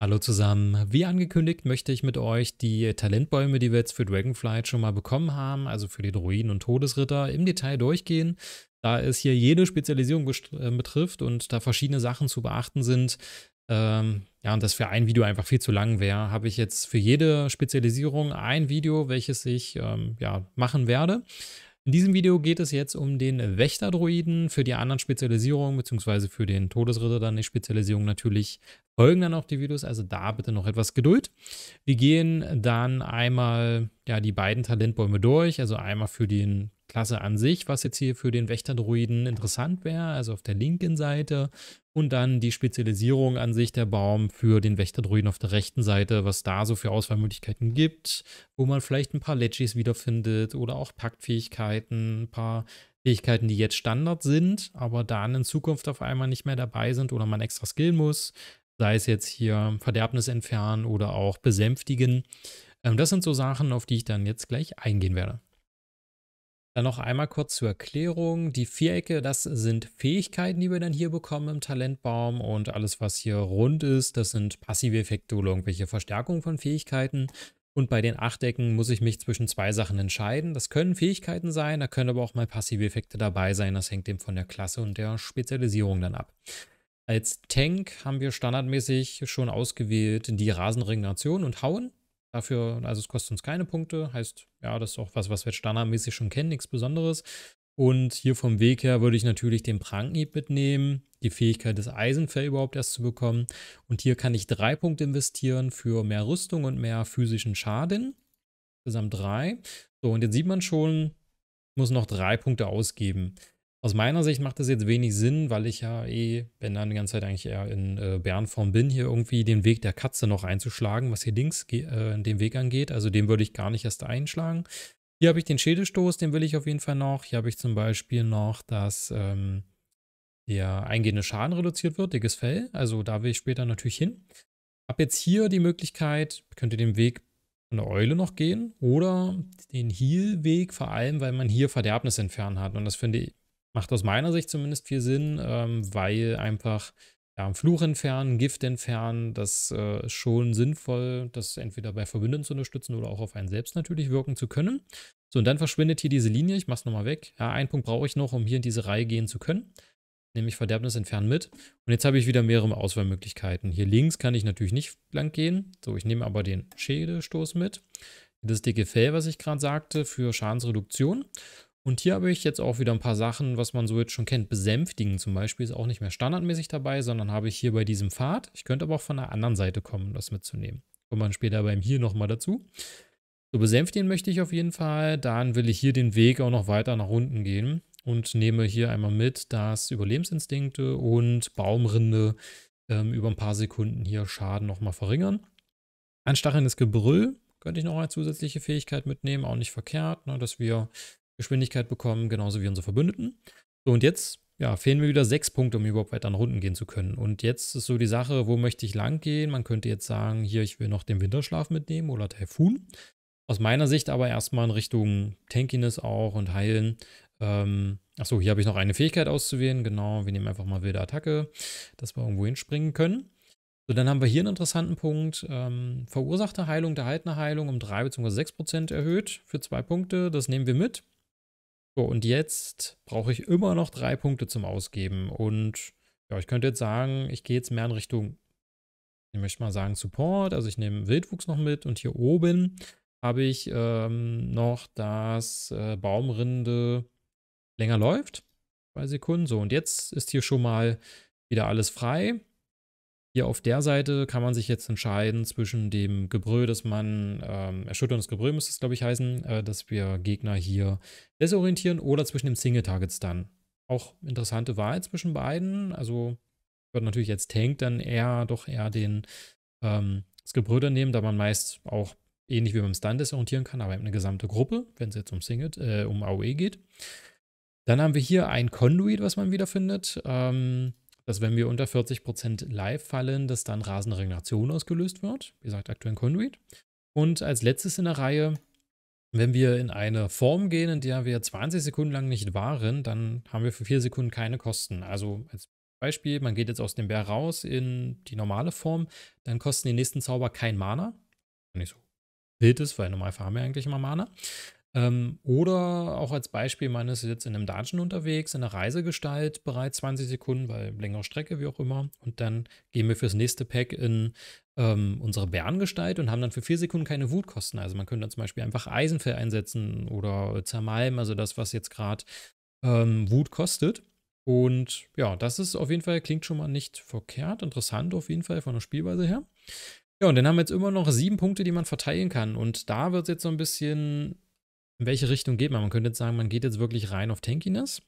Hallo zusammen. Wie angekündigt möchte ich mit euch die Talentbäume, die wir jetzt für Dragonflight schon mal bekommen haben, also für die Druiden und Todesritter, im Detail durchgehen. Da es hier jede Spezialisierung äh, betrifft und da verschiedene Sachen zu beachten sind, ähm, ja, und das für ein Video einfach viel zu lang wäre, habe ich jetzt für jede Spezialisierung ein Video, welches ich ähm, ja, machen werde. In diesem Video geht es jetzt um den Wächterdruiden. Für die anderen Spezialisierungen, beziehungsweise für den Todesritter dann die Spezialisierung natürlich, folgen dann auch die Videos, also da bitte noch etwas Geduld. Wir gehen dann einmal ja, die beiden Talentbäume durch, also einmal für den Klasse an sich, was jetzt hier für den Wächterdruiden interessant wäre, also auf der linken Seite und dann die Spezialisierung an sich der Baum für den Wächterdruiden auf der rechten Seite, was da so für Auswahlmöglichkeiten gibt, wo man vielleicht ein paar Legis wiederfindet oder auch Paktfähigkeiten, ein paar Fähigkeiten, die jetzt Standard sind, aber dann in Zukunft auf einmal nicht mehr dabei sind oder man extra skillen muss sei es jetzt hier Verderbnis entfernen oder auch besänftigen. Ähm, das sind so Sachen, auf die ich dann jetzt gleich eingehen werde. Dann noch einmal kurz zur Erklärung. Die Vierecke, das sind Fähigkeiten, die wir dann hier bekommen im Talentbaum und alles, was hier rund ist, das sind passive Effekte oder irgendwelche Verstärkungen von Fähigkeiten. Und bei den Achtecken muss ich mich zwischen zwei Sachen entscheiden. Das können Fähigkeiten sein, da können aber auch mal passive Effekte dabei sein. Das hängt eben von der Klasse und der Spezialisierung dann ab. Als Tank haben wir standardmäßig schon ausgewählt die Rasenregeneration und Hauen. Dafür, also es kostet uns keine Punkte, heißt, ja, das ist auch was, was wir standardmäßig schon kennen, nichts Besonderes. Und hier vom Weg her würde ich natürlich den Prankenhieb mitnehmen, die Fähigkeit des Eisenfell überhaupt erst zu bekommen. Und hier kann ich drei Punkte investieren für mehr Rüstung und mehr physischen Schaden. Insgesamt drei. So, und jetzt sieht man schon, ich muss noch drei Punkte ausgeben. Aus meiner Sicht macht das jetzt wenig Sinn, weil ich ja eh, wenn dann die ganze Zeit eigentlich eher in äh, Bärenform bin, hier irgendwie den Weg der Katze noch einzuschlagen, was hier links äh, den Weg angeht. Also den würde ich gar nicht erst einschlagen. Hier habe ich den Schädelstoß, den will ich auf jeden Fall noch. Hier habe ich zum Beispiel noch dass ähm, der eingehende Schaden reduziert wird, dickes Fell. Also da will ich später natürlich hin. Hab jetzt hier die Möglichkeit, könnte den Weg von der Eule noch gehen oder den Heal-Weg, vor allem, weil man hier Verderbnis entfernen hat. Und das finde ich, Macht aus meiner Sicht zumindest viel Sinn, ähm, weil einfach ja, Fluch entfernen, Gift entfernen, das äh, ist schon sinnvoll, das entweder bei Verbündeten zu unterstützen oder auch auf einen selbst natürlich wirken zu können. So, und dann verschwindet hier diese Linie. Ich mache es nochmal weg. Ja, einen Punkt brauche ich noch, um hier in diese Reihe gehen zu können. Nämlich Verderbnis entfernen mit. Und jetzt habe ich wieder mehrere Auswahlmöglichkeiten. Hier links kann ich natürlich nicht lang gehen. So, ich nehme aber den Schädelstoß mit. Das dicke Fell, was ich gerade sagte, für Schadensreduktion. Und hier habe ich jetzt auch wieder ein paar Sachen, was man so jetzt schon kennt. Besänftigen zum Beispiel ist auch nicht mehr standardmäßig dabei, sondern habe ich hier bei diesem Pfad. Ich könnte aber auch von der anderen Seite kommen, das mitzunehmen. Kommt man später beim hier nochmal dazu. So, besänftigen möchte ich auf jeden Fall. Dann will ich hier den Weg auch noch weiter nach unten gehen und nehme hier einmal mit, dass Überlebensinstinkte und Baumrinde ähm, über ein paar Sekunden hier Schaden nochmal verringern. Anstachelndes Gebrüll könnte ich noch eine zusätzliche Fähigkeit mitnehmen, auch nicht verkehrt, ne, dass wir Geschwindigkeit bekommen, genauso wie unsere Verbündeten. So, und jetzt ja, fehlen mir wieder sechs Punkte, um überhaupt weiter an Runden gehen zu können. Und jetzt ist so die Sache, wo möchte ich lang gehen? Man könnte jetzt sagen, hier, ich will noch den Winterschlaf mitnehmen oder Taifun. Aus meiner Sicht aber erstmal in Richtung Tankiness auch und Heilen. Ähm, achso, hier habe ich noch eine Fähigkeit auszuwählen. Genau, wir nehmen einfach mal wilde Attacke, dass wir irgendwo hinspringen können. So, dann haben wir hier einen interessanten Punkt. Ähm, verursachte Heilung, der erhaltene Heilung um 3 bzw. 6% erhöht für zwei Punkte. Das nehmen wir mit. So, und jetzt brauche ich immer noch drei Punkte zum Ausgeben. Und ja, ich könnte jetzt sagen, ich gehe jetzt mehr in Richtung, ich möchte mal sagen, Support. Also ich nehme Wildwuchs noch mit und hier oben habe ich ähm, noch, das äh, Baumrinde länger läuft. Zwei Sekunden. So, und jetzt ist hier schon mal wieder alles frei. Hier auf der Seite kann man sich jetzt entscheiden zwischen dem Gebrüll, das man, ähm, erschütterndes Gebrüll müsste es glaube ich heißen, äh, dass wir Gegner hier desorientieren oder zwischen dem Single-Target-Stun. Auch interessante Wahl zwischen beiden. Also wird natürlich jetzt Tank dann eher doch eher den ähm, das Gebrüder nehmen, da man meist auch ähnlich wie beim Stun desorientieren kann, aber eben eine gesamte Gruppe, wenn es jetzt um Single, äh, um AOE geht. Dann haben wir hier ein Conduit, was man wiederfindet. Ähm, dass wenn wir unter 40% live fallen, dass dann rasende Regeneration ausgelöst wird, wie gesagt aktuell Conduit. Und als letztes in der Reihe, wenn wir in eine Form gehen, in der wir 20 Sekunden lang nicht waren, dann haben wir für 4 Sekunden keine Kosten. Also als Beispiel, man geht jetzt aus dem Bär raus in die normale Form, dann kosten die nächsten Zauber kein Mana. Nicht so wild ist, weil normal Normalfall haben wir eigentlich immer Mana. Ähm, oder auch als Beispiel, man ist jetzt in einem Dungeon unterwegs, in der Reisegestalt bereits 20 Sekunden, weil längere Strecke, wie auch immer. Und dann gehen wir fürs nächste Pack in ähm, unsere Bärengestalt und haben dann für 4 Sekunden keine Wutkosten. Also man könnte dann zum Beispiel einfach Eisenfell einsetzen oder Zermalm, also das, was jetzt gerade ähm, Wut kostet. Und ja, das ist auf jeden Fall, klingt schon mal nicht verkehrt, interessant auf jeden Fall von der Spielweise her. Ja, und dann haben wir jetzt immer noch sieben Punkte, die man verteilen kann. Und da wird es jetzt so ein bisschen in welche Richtung geht man? Man könnte jetzt sagen, man geht jetzt wirklich rein auf Tankiness.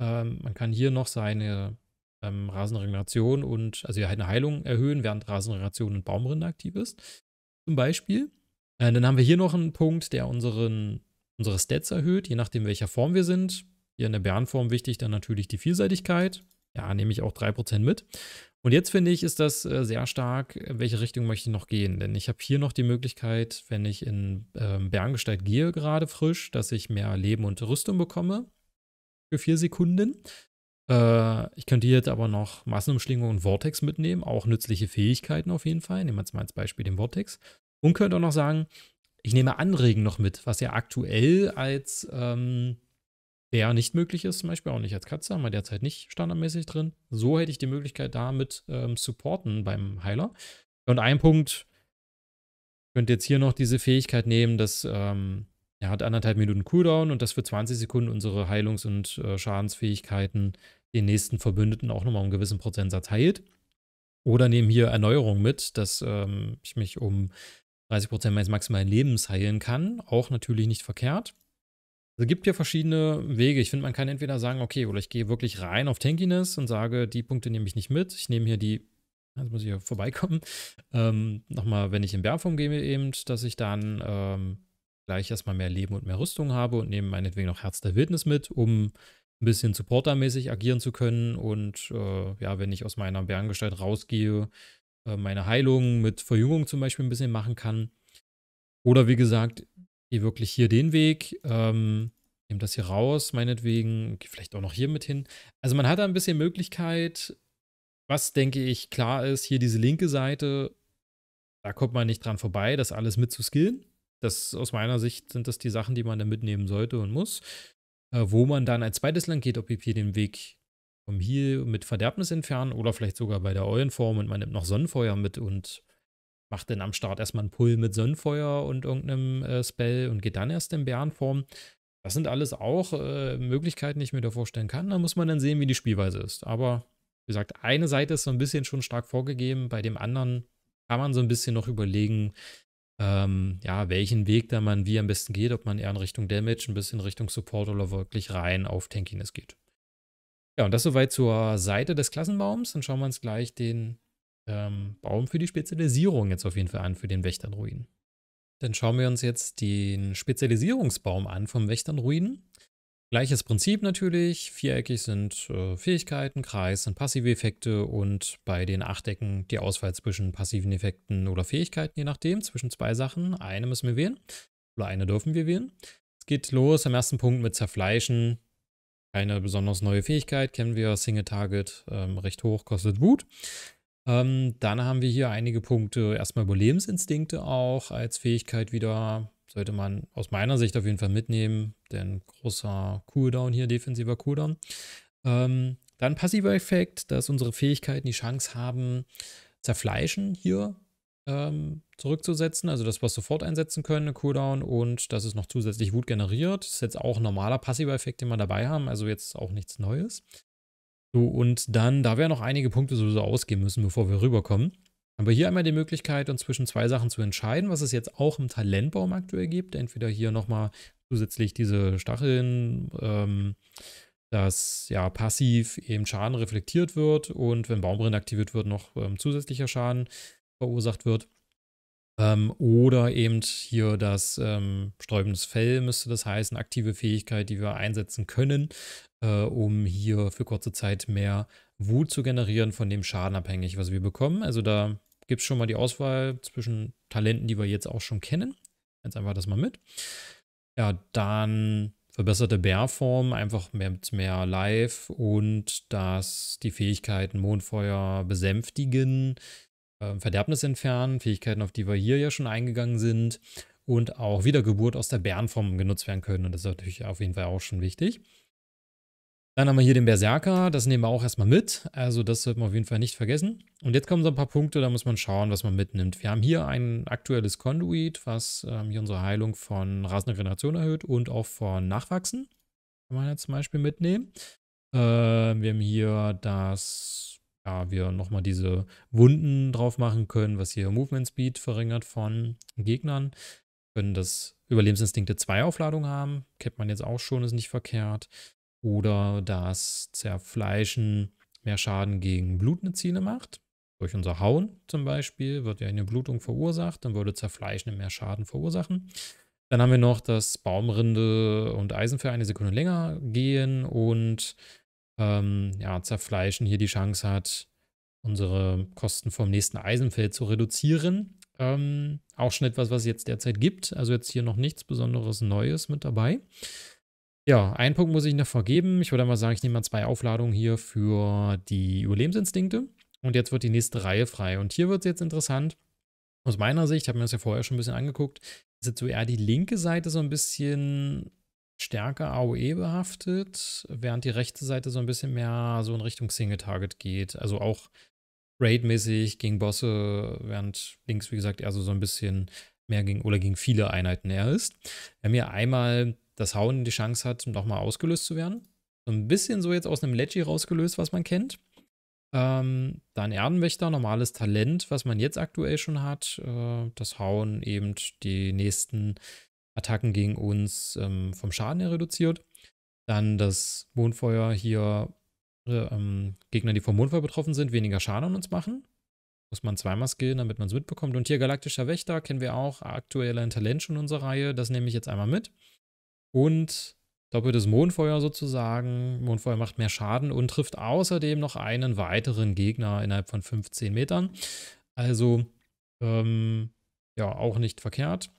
Ähm, man kann hier noch seine ähm, Rasenregeneration und also eine Heilung erhöhen, während Rasenregeneration und Baumrinde aktiv ist. Zum Beispiel. Äh, dann haben wir hier noch einen Punkt, der unseren, unsere Stats erhöht, je nachdem, welcher Form wir sind. Hier in der Bärenform wichtig dann natürlich die Vielseitigkeit. Ja, nehme ich auch 3% mit. Und jetzt finde ich, ist das äh, sehr stark, in welche Richtung möchte ich noch gehen. Denn ich habe hier noch die Möglichkeit, wenn ich in ähm, Berngestalt gehe, gerade frisch, dass ich mehr Leben und Rüstung bekomme für vier Sekunden. Äh, ich könnte hier jetzt aber noch Massenumschlingung und Vortex mitnehmen, auch nützliche Fähigkeiten auf jeden Fall. Nehmen wir jetzt mal als Beispiel den Vortex. Und könnte auch noch sagen, ich nehme Anregen noch mit, was ja aktuell als ähm, der nicht möglich ist, zum Beispiel auch nicht als Katze, haben wir derzeit nicht standardmäßig drin. So hätte ich die Möglichkeit, damit ähm, supporten beim Heiler. Und ein Punkt, könnt jetzt hier noch diese Fähigkeit nehmen, dass ähm, er hat anderthalb Minuten Cooldown und dass für 20 Sekunden unsere Heilungs- und äh, Schadensfähigkeiten den nächsten Verbündeten auch nochmal einen gewissen Prozentsatz heilt. Oder nehmen hier Erneuerung mit, dass ähm, ich mich um 30% meines maximalen Lebens heilen kann. Auch natürlich nicht verkehrt. Also es gibt ja verschiedene Wege. Ich finde, man kann entweder sagen, okay, oder ich gehe wirklich rein auf Tankiness und sage, die Punkte nehme ich nicht mit. Ich nehme hier die, jetzt muss ich hier vorbeikommen, ähm, nochmal, wenn ich in Bärform gehe eben, dass ich dann ähm, gleich erstmal mehr Leben und mehr Rüstung habe und nehme meinetwegen noch Herz der Wildnis mit, um ein bisschen supportermäßig agieren zu können. Und äh, ja, wenn ich aus meiner Bärengestalt rausgehe, äh, meine Heilung mit Verjüngung zum Beispiel ein bisschen machen kann. Oder wie gesagt, Gehe wirklich hier den Weg. Ähm, nehme das hier raus, meinetwegen. Gehe vielleicht auch noch hier mit hin. Also man hat da ein bisschen Möglichkeit, was denke ich klar ist, hier diese linke Seite, da kommt man nicht dran vorbei, das alles mit zu skillen. Das aus meiner Sicht sind das die Sachen, die man da mitnehmen sollte und muss. Äh, wo man dann als zweites lang geht, ob ich hier den Weg vom Heal mit Verderbnis entfernen oder vielleicht sogar bei der Eulenform und man nimmt noch Sonnenfeuer mit und macht dann am Start erstmal einen Pull mit Sonnenfeuer und irgendeinem äh, Spell und geht dann erst in Bärenform. Das sind alles auch äh, Möglichkeiten, die ich mir da vorstellen kann. Da muss man dann sehen, wie die Spielweise ist. Aber wie gesagt, eine Seite ist so ein bisschen schon stark vorgegeben, bei dem anderen kann man so ein bisschen noch überlegen, ähm, ja, welchen Weg da man wie am besten geht, ob man eher in Richtung Damage, ein bisschen Richtung Support oder wirklich rein auf Tankiness geht. Ja, und das soweit zur Seite des Klassenbaums. Dann schauen wir uns gleich den ähm, Baum für die Spezialisierung jetzt auf jeden Fall an für den Wächternruin. Dann schauen wir uns jetzt den Spezialisierungsbaum an vom Wächternruin. Gleiches Prinzip natürlich. Viereckig sind äh, Fähigkeiten, Kreis sind passive Effekte und bei den Achtecken die Auswahl zwischen passiven Effekten oder Fähigkeiten, je nachdem, zwischen zwei Sachen. Eine müssen wir wählen oder eine dürfen wir wählen. Es geht los am ersten Punkt mit Zerfleischen. Keine besonders neue Fähigkeit, kennen wir, Single Target, ähm, recht hoch, kostet Wut. Ähm, dann haben wir hier einige Punkte. Erstmal Überlebensinstinkte auch als Fähigkeit wieder. Sollte man aus meiner Sicht auf jeden Fall mitnehmen, denn großer Cooldown hier, defensiver Cooldown. Ähm, dann passiver Effekt, dass unsere Fähigkeiten die Chance haben, zerfleischen hier ähm, zurückzusetzen, also das, was sofort einsetzen können, Cooldown und dass es noch zusätzlich Wut generiert. Das ist jetzt auch ein normaler passiver Effekt, den wir dabei haben, also jetzt auch nichts Neues. So, und dann, da wir noch einige Punkte sowieso ausgeben müssen, bevor wir rüberkommen, haben wir hier einmal die Möglichkeit, uns zwischen zwei Sachen zu entscheiden, was es jetzt auch im Talentbaum aktuell gibt. Entweder hier nochmal zusätzlich diese Stacheln, ähm, dass ja passiv eben Schaden reflektiert wird und wenn Baumrind aktiviert wird, noch ähm, zusätzlicher Schaden verursacht wird. Ähm, oder eben hier das ähm, sträubendes Fell müsste das heißen, aktive Fähigkeit, die wir einsetzen können, äh, um hier für kurze Zeit mehr Wut zu generieren, von dem Schaden abhängig, was wir bekommen. Also da gibt es schon mal die Auswahl zwischen Talenten, die wir jetzt auch schon kennen. Jetzt einfach das mal mit. Ja, dann verbesserte Bärform, einfach mehr, mit mehr Life und dass die Fähigkeiten Mondfeuer besänftigen äh, Verderbnis entfernen, Fähigkeiten, auf die wir hier ja schon eingegangen sind, und auch Wiedergeburt aus der Bärenform genutzt werden können. Und das ist natürlich auf jeden Fall auch schon wichtig. Dann haben wir hier den Berserker, das nehmen wir auch erstmal mit. Also das sollte man auf jeden Fall nicht vergessen. Und jetzt kommen so ein paar Punkte, da muss man schauen, was man mitnimmt. Wir haben hier ein aktuelles Konduit, was ähm, hier unsere Heilung von rasender Generation erhöht und auch von Nachwachsen. Kann man ja zum Beispiel mitnehmen. Äh, wir haben hier das ja, wir nochmal diese Wunden drauf machen können, was hier Movement Speed verringert von Gegnern. Wir können das Überlebensinstinkte 2 Aufladung haben, kennt man jetzt auch schon, ist nicht verkehrt. Oder das Zerfleischen mehr Schaden gegen blutende Ziele macht. Durch unser Hauen zum Beispiel wird ja eine Blutung verursacht, dann würde Zerfleischen mehr Schaden verursachen. Dann haben wir noch, dass Baumrinde und Eisenfeuer eine Sekunde länger gehen und ähm, ja, zerfleischen, hier die Chance hat, unsere Kosten vom nächsten Eisenfeld zu reduzieren. Ähm, auch schon etwas, was es jetzt derzeit gibt. Also jetzt hier noch nichts Besonderes Neues mit dabei. Ja, einen Punkt muss ich noch vergeben. Ich würde mal sagen, ich nehme mal zwei Aufladungen hier für die Überlebensinstinkte. Und jetzt wird die nächste Reihe frei. Und hier wird es jetzt interessant. Aus meiner Sicht, ich habe mir das ja vorher schon ein bisschen angeguckt, ist jetzt so eher die linke Seite so ein bisschen stärker AOE behaftet, während die rechte Seite so ein bisschen mehr so in Richtung Single Target geht. Also auch Raid-mäßig gegen Bosse, während links, wie gesagt, eher so, so ein bisschen mehr gegen oder gegen viele Einheiten eher ist. Wenn mir einmal das Hauen die Chance hat, nochmal ausgelöst zu werden. So ein bisschen so jetzt aus einem Leggy rausgelöst, was man kennt. Ähm, dann Erdenwächter, normales Talent, was man jetzt aktuell schon hat. Äh, das Hauen eben die nächsten Attacken gegen uns ähm, vom Schaden her reduziert. Dann das Mondfeuer hier, äh, ähm, Gegner, die vom Mondfeuer betroffen sind, weniger Schaden an uns machen. Muss man zweimal skillen, damit man es mitbekommt. Und hier Galaktischer Wächter kennen wir auch, Aktueller Talent schon in unserer Reihe. Das nehme ich jetzt einmal mit. Und doppeltes Mondfeuer sozusagen. Mondfeuer macht mehr Schaden und trifft außerdem noch einen weiteren Gegner innerhalb von 15 Metern. Also, ähm, ja, auch nicht verkehrt.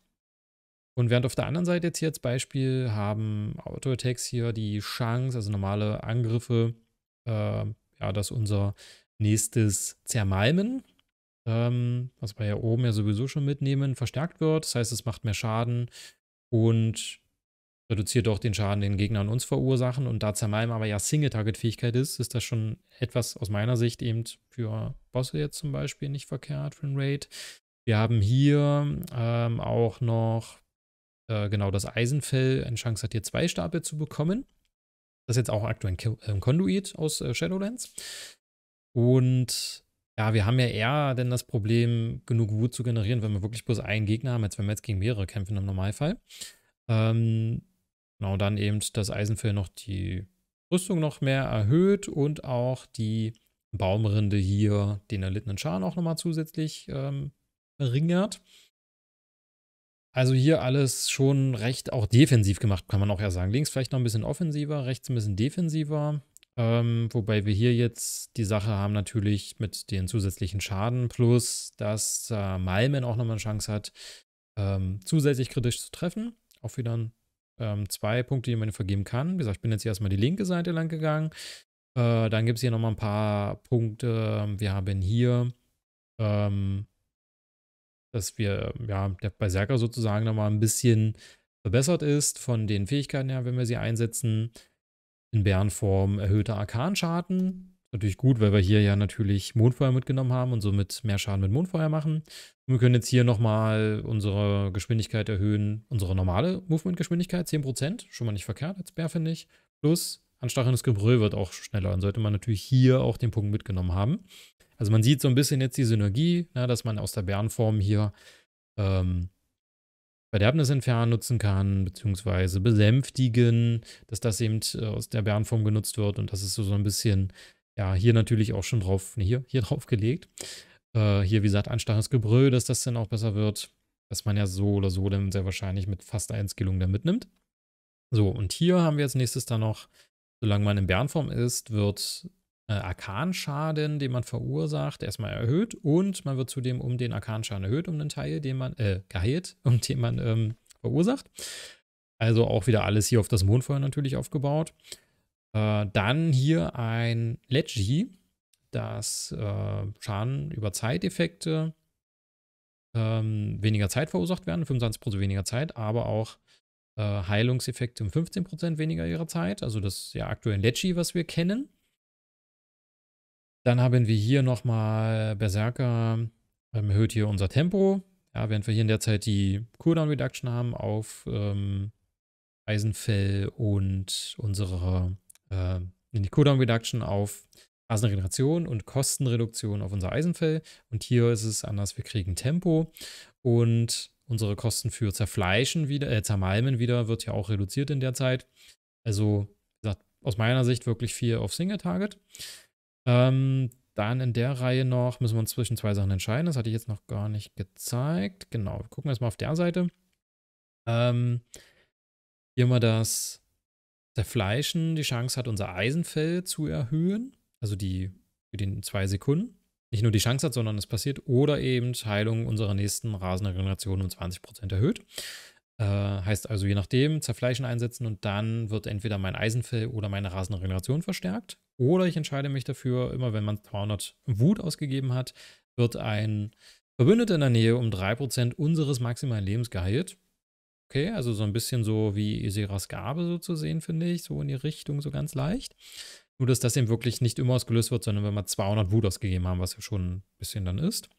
Und während auf der anderen Seite jetzt hier als Beispiel haben Auto-Attacks hier die Chance, also normale Angriffe, äh, ja, dass unser nächstes Zermalmen, ähm, was wir ja oben ja sowieso schon mitnehmen, verstärkt wird. Das heißt, es macht mehr Schaden und reduziert auch den Schaden, den Gegner an uns verursachen. Und da Zermalmen aber ja Single-Target-Fähigkeit ist, ist das schon etwas aus meiner Sicht eben für Bosse jetzt zum Beispiel nicht verkehrt für ein Raid. Wir haben hier ähm, auch noch äh, genau das Eisenfell eine Chance hat, hier zwei Stapel zu bekommen. Das ist jetzt auch aktuell äh, ein, Konduit aus äh, Shadowlands. Und ja, wir haben ja eher denn das Problem, genug Wut zu generieren, wenn wir wirklich bloß einen Gegner haben, als wenn wir jetzt gegen mehrere kämpfen im Normalfall. Ähm, genau, dann eben das Eisenfell noch die Rüstung noch mehr erhöht und auch die Baumrinde hier den erlittenen Schaden auch nochmal zusätzlich ähm, verringert. Also hier alles schon recht auch defensiv gemacht, kann man auch ja sagen. Links vielleicht noch ein bisschen offensiver, rechts ein bisschen defensiver. Ähm, wobei wir hier jetzt die Sache haben natürlich mit den zusätzlichen Schaden plus, dass äh, Malmen auch nochmal eine Chance hat, ähm, zusätzlich kritisch zu treffen. Auch wieder ein, ähm, zwei Punkte, die man vergeben kann. Wie gesagt, ich bin jetzt hier erstmal die linke Seite lang gegangen. Äh, dann gibt es hier nochmal ein paar Punkte. Wir haben hier ähm, dass wir, ähm, ja, der Berserker sozusagen nochmal ein bisschen verbessert ist von den Fähigkeiten her, wenn wir sie einsetzen. In Bärenform erhöhte Arkanschaden. Natürlich gut, weil wir hier ja natürlich Mondfeuer mitgenommen haben und somit mehr Schaden mit Mondfeuer machen. Und wir können jetzt hier nochmal unsere Geschwindigkeit erhöhen, unsere normale Movement-Geschwindigkeit, 10%, schon mal nicht verkehrt als Bär, finde ich. Plus anstachelndes Gebrüll wird auch schneller. Dann sollte man natürlich hier auch den Punkt mitgenommen haben. Also man sieht so ein bisschen jetzt die Synergie, na, ne, dass man aus der Bärenform hier ähm, Verderbnis entfernen nutzen kann, beziehungsweise besänftigen, dass das eben äh, aus der Bärenform genutzt wird und das ist so, so ein bisschen, ja, hier natürlich auch schon drauf, nee, hier, hier drauf gelegt. Äh, hier, wie gesagt, anstachelndes Gebrüll, dass das dann auch besser wird, dass man ja so oder so dann sehr wahrscheinlich mit fast 1 Einskillung da mitnimmt. So, und hier haben wir als nächstes dann noch Solange man in Bärenform ist, wird äh, Arkanschaden, den man verursacht, erstmal erhöht und man wird zudem um den Arkanschaden erhöht, um den Teil, den man, äh, geheilt, um den man ähm, verursacht. Also auch wieder alles hier auf das Mondfeuer natürlich aufgebaut. Äh, dann hier ein Leggy, das äh, Schaden über Zeiteffekte ähm, weniger Zeit verursacht werden, 25% weniger Zeit, aber auch äh, Heilungseffekte um 15% weniger ihrer Zeit, also das ja aktuelle Lechi, was wir kennen. Dann haben wir hier nochmal Berserker, ähm, erhöht hier unser Tempo. Ja, während wir hier in der Zeit die Cooldown Reduction haben auf ähm, Eisenfell und unsere äh, die Cooldown Reduction auf Phasenregeneration und Kostenreduktion auf unser Eisenfell. Und hier ist es anders, wir kriegen Tempo und Unsere Kosten für Zerfleischen wieder, äh, Zermalmen wieder wird ja auch reduziert in der Zeit. Also, wie gesagt, aus meiner Sicht wirklich viel auf Single Target. Ähm, dann in der Reihe noch müssen wir uns zwischen zwei Sachen entscheiden. Das hatte ich jetzt noch gar nicht gezeigt. Genau, wir gucken jetzt mal auf der Seite. Ähm, hier wir das Zerfleischen. Die Chance hat, unser Eisenfell zu erhöhen. Also die für den zwei Sekunden nicht nur die Chance hat, sondern es passiert. Oder eben Heilung unserer nächsten rasenden Generation um 20% erhöht. Äh, heißt also, je nachdem, Zerfleischen einsetzen und dann wird entweder mein Eisenfell oder meine rasende Regeneration verstärkt. Oder ich entscheide mich dafür, immer wenn man 200 Wut ausgegeben hat, wird ein Verbündeter in der Nähe um 3% unseres maximalen Lebens geheilt. Okay, also so ein bisschen so wie Isiras Gabe so zu sehen, finde ich, so in die Richtung, so ganz leicht. Nur, dass das eben wirklich nicht immer ausgelöst wird, sondern wenn wir 200 Wut ausgegeben haben, was ja schon ein bisschen dann ist.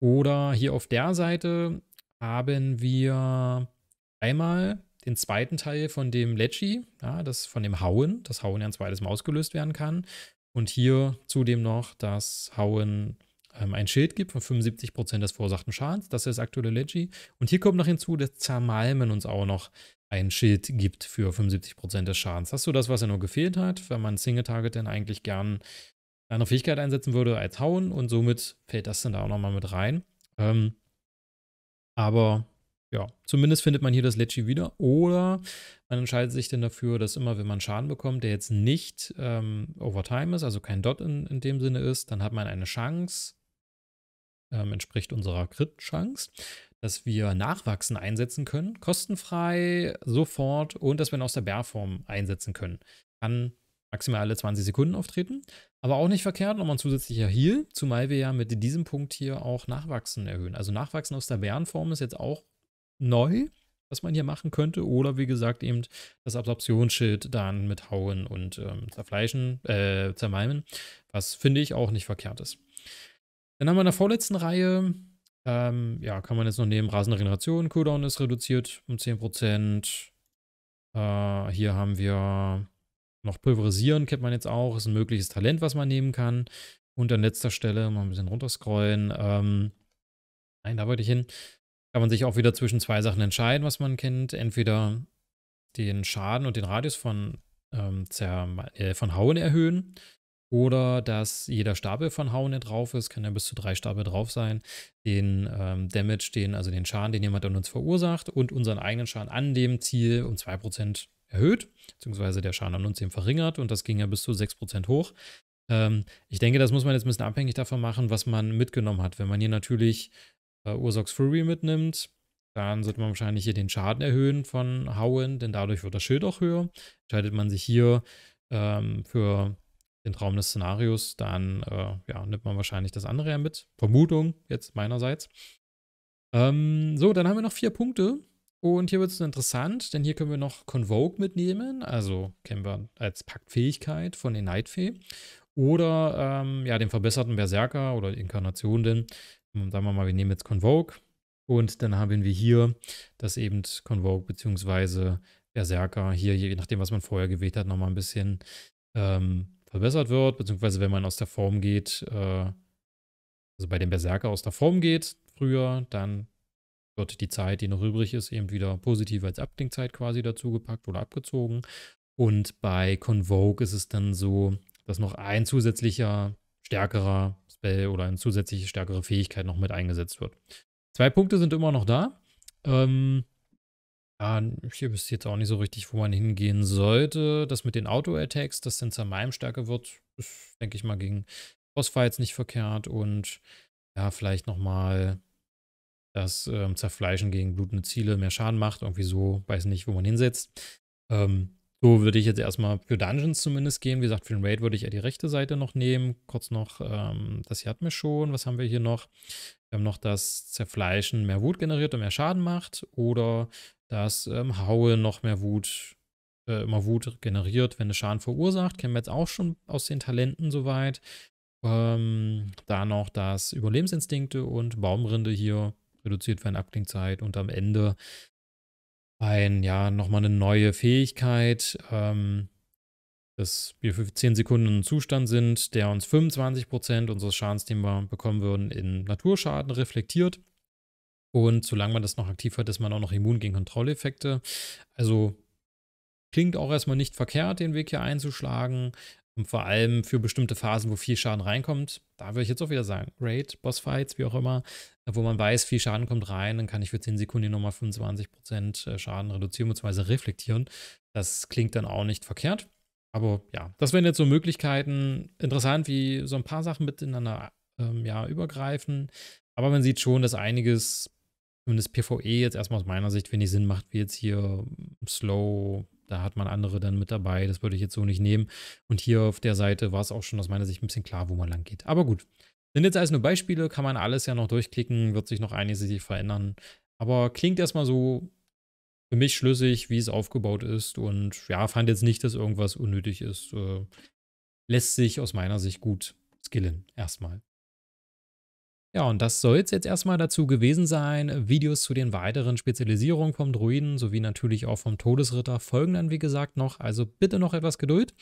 Oder hier auf der Seite haben wir einmal den zweiten Teil von dem Lecci, ja, das von dem Hauen, das Hauen ja ein zweites Mal ausgelöst werden kann. Und hier zudem noch, dass Hauen ähm, ein Schild gibt von 75% des verursachten Schadens. Das ist das aktuelle Lecci. Und hier kommt noch hinzu, das Zermalmen uns auch noch ein Schild gibt für 75% des Schadens. Hast du das, was ja nur gefehlt hat, wenn man Single Target denn eigentlich gern eine Fähigkeit einsetzen würde als Hauen und somit fällt das dann da auch nochmal mit rein. Ähm, aber ja, zumindest findet man hier das Lecce wieder. Oder man entscheidet sich denn dafür, dass immer, wenn man Schaden bekommt, der jetzt nicht ähm, Overtime ist, also kein Dot in, in dem Sinne ist, dann hat man eine Chance, ähm, entspricht unserer Crit-Chance, dass wir Nachwachsen einsetzen können, kostenfrei, sofort und dass wir ihn aus der Bärform einsetzen können. Kann maximal alle 20 Sekunden auftreten, aber auch nicht verkehrt, nochmal ein zusätzlicher Heal, zumal wir ja mit diesem Punkt hier auch Nachwachsen erhöhen. Also Nachwachsen aus der Bärenform ist jetzt auch neu, was man hier machen könnte. Oder wie gesagt, eben das Absorptionsschild dann mit Hauen und ähm, Zerfleischen, äh, Zermalmen, was finde ich auch nicht verkehrt ist. Dann haben wir in der vorletzten Reihe ähm, ja, kann man jetzt noch nehmen. Rasende Regeneration, Cooldown ist reduziert um 10%. Äh, hier haben wir noch Pulverisieren, kennt man jetzt auch. Ist ein mögliches Talent, was man nehmen kann. Und an letzter Stelle, mal ein bisschen runterscrollen. Ähm, nein, da wollte ich hin. Kann man sich auch wieder zwischen zwei Sachen entscheiden, was man kennt. Entweder den Schaden und den Radius von, ähm, äh, von Hauen erhöhen oder dass jeder Stapel von Haune drauf ist, kann ja bis zu drei Stapel drauf sein, den ähm, Damage, den, also den Schaden, den jemand an uns verursacht und unseren eigenen Schaden an dem Ziel um 2% erhöht, beziehungsweise der Schaden an uns eben verringert und das ging ja bis zu 6% hoch. Ähm, ich denke, das muss man jetzt ein bisschen abhängig davon machen, was man mitgenommen hat. Wenn man hier natürlich äh, Ursox Fury mitnimmt, dann sollte man wahrscheinlich hier den Schaden erhöhen von Hauen, denn dadurch wird das Schild auch höher. Entscheidet man sich hier ähm, für den Traum des Szenarios, dann äh, ja, nimmt man wahrscheinlich das andere ja mit. Vermutung jetzt meinerseits. Ähm, so, dann haben wir noch vier Punkte. Und hier wird es interessant, denn hier können wir noch Convoke mitnehmen, also kennen wir als Paktfähigkeit von den Nightfee. Oder ähm, ja, den verbesserten Berserker oder Inkarnation denn. Ähm, sagen wir mal, wir nehmen jetzt Convoke. Und dann haben wir hier, dass eben Convoke bzw. Berserker hier, je nachdem, was man vorher gewählt hat, nochmal ein bisschen ähm, verbessert wird, beziehungsweise wenn man aus der Form geht, äh, also bei dem Berserker aus der Form geht früher, dann wird die Zeit, die noch übrig ist, eben wieder positiv als Abklingzeit quasi dazugepackt oder abgezogen. Und bei Convoke ist es dann so, dass noch ein zusätzlicher, stärkerer Spell oder eine zusätzliche stärkere Fähigkeit noch mit eingesetzt wird. Zwei Punkte sind immer noch da. Ähm, Ah, hier wüsste ich jetzt auch nicht so richtig, wo man hingehen sollte. Das mit den Auto-Attacks, dass Sensor Mime stärker wird, ist, denke ich mal, gegen Bossfights nicht verkehrt. Und ja, vielleicht nochmal das ähm, Zerfleischen gegen blutende Ziele mehr Schaden macht. Irgendwie so, weiß nicht, wo man hinsetzt. Ähm, so würde ich jetzt erstmal für Dungeons zumindest gehen. Wie gesagt, für den Raid würde ich eher die rechte Seite noch nehmen. Kurz noch, ähm, das hier hatten wir schon. Was haben wir hier noch? Wir haben noch dass Zerfleischen mehr Wut generiert und mehr Schaden macht. Oder dass ähm, Haue noch mehr Wut, äh, immer Wut generiert, wenn es Schaden verursacht. Kennen wir jetzt auch schon aus den Talenten soweit. Ähm, da noch, dass Überlebensinstinkte und Baumrinde hier reduziert werden, Abklingzeit und am Ende ein, ja, nochmal eine neue Fähigkeit, ähm, dass wir für 10 Sekunden in einem Zustand sind, der uns 25% unseres Schadens, den wir bekommen würden, in Naturschaden reflektiert. Und solange man das noch aktiv hat, ist man auch noch immun gegen Kontrolleffekte. Also klingt auch erstmal nicht verkehrt, den Weg hier einzuschlagen. Und vor allem für bestimmte Phasen, wo viel Schaden reinkommt, da würde ich jetzt auch wieder sagen, Raid, Bossfights, wie auch immer, wo man weiß, viel Schaden kommt rein, dann kann ich für 10 Sekunden nochmal 25% äh, Schaden reduzieren bzw. reflektieren. Das klingt dann auch nicht verkehrt. Aber ja, das wären jetzt so Möglichkeiten. Interessant, wie so ein paar Sachen miteinander ähm, ja, übergreifen. Aber man sieht schon, dass einiges zumindest PvE jetzt erstmal aus meiner Sicht, wenig Sinn macht, wie jetzt hier ähm, Slow, da hat man andere dann mit dabei. Das würde ich jetzt so nicht nehmen. Und hier auf der Seite war es auch schon aus meiner Sicht ein bisschen klar, wo man lang geht. Aber gut. Sind jetzt alles nur Beispiele, kann man alles ja noch durchklicken, wird sich noch einiges sich verändern. Aber klingt erstmal so für mich schlüssig, wie es aufgebaut ist. Und ja, fand jetzt nicht, dass irgendwas unnötig ist. Äh, lässt sich aus meiner Sicht gut skillen, erstmal. Ja, und das soll es jetzt erstmal dazu gewesen sein. Videos zu den weiteren Spezialisierungen vom Druiden sowie natürlich auch vom Todesritter folgen dann, wie gesagt, noch. Also bitte noch etwas Geduld.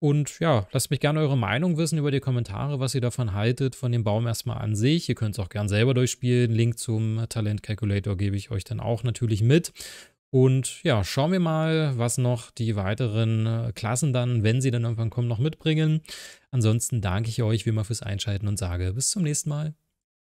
Und ja, lasst mich gerne eure Meinung wissen über die Kommentare, was ihr davon haltet, von dem Baum erstmal an sich. Ihr könnt es auch gerne selber durchspielen. Link zum Talent Calculator gebe ich euch dann auch natürlich mit. Und ja, schauen wir mal, was noch die weiteren äh, Klassen dann, wenn sie dann irgendwann kommen, noch mitbringen. Ansonsten danke ich euch wie immer fürs Einschalten und sage bis zum nächsten Mal.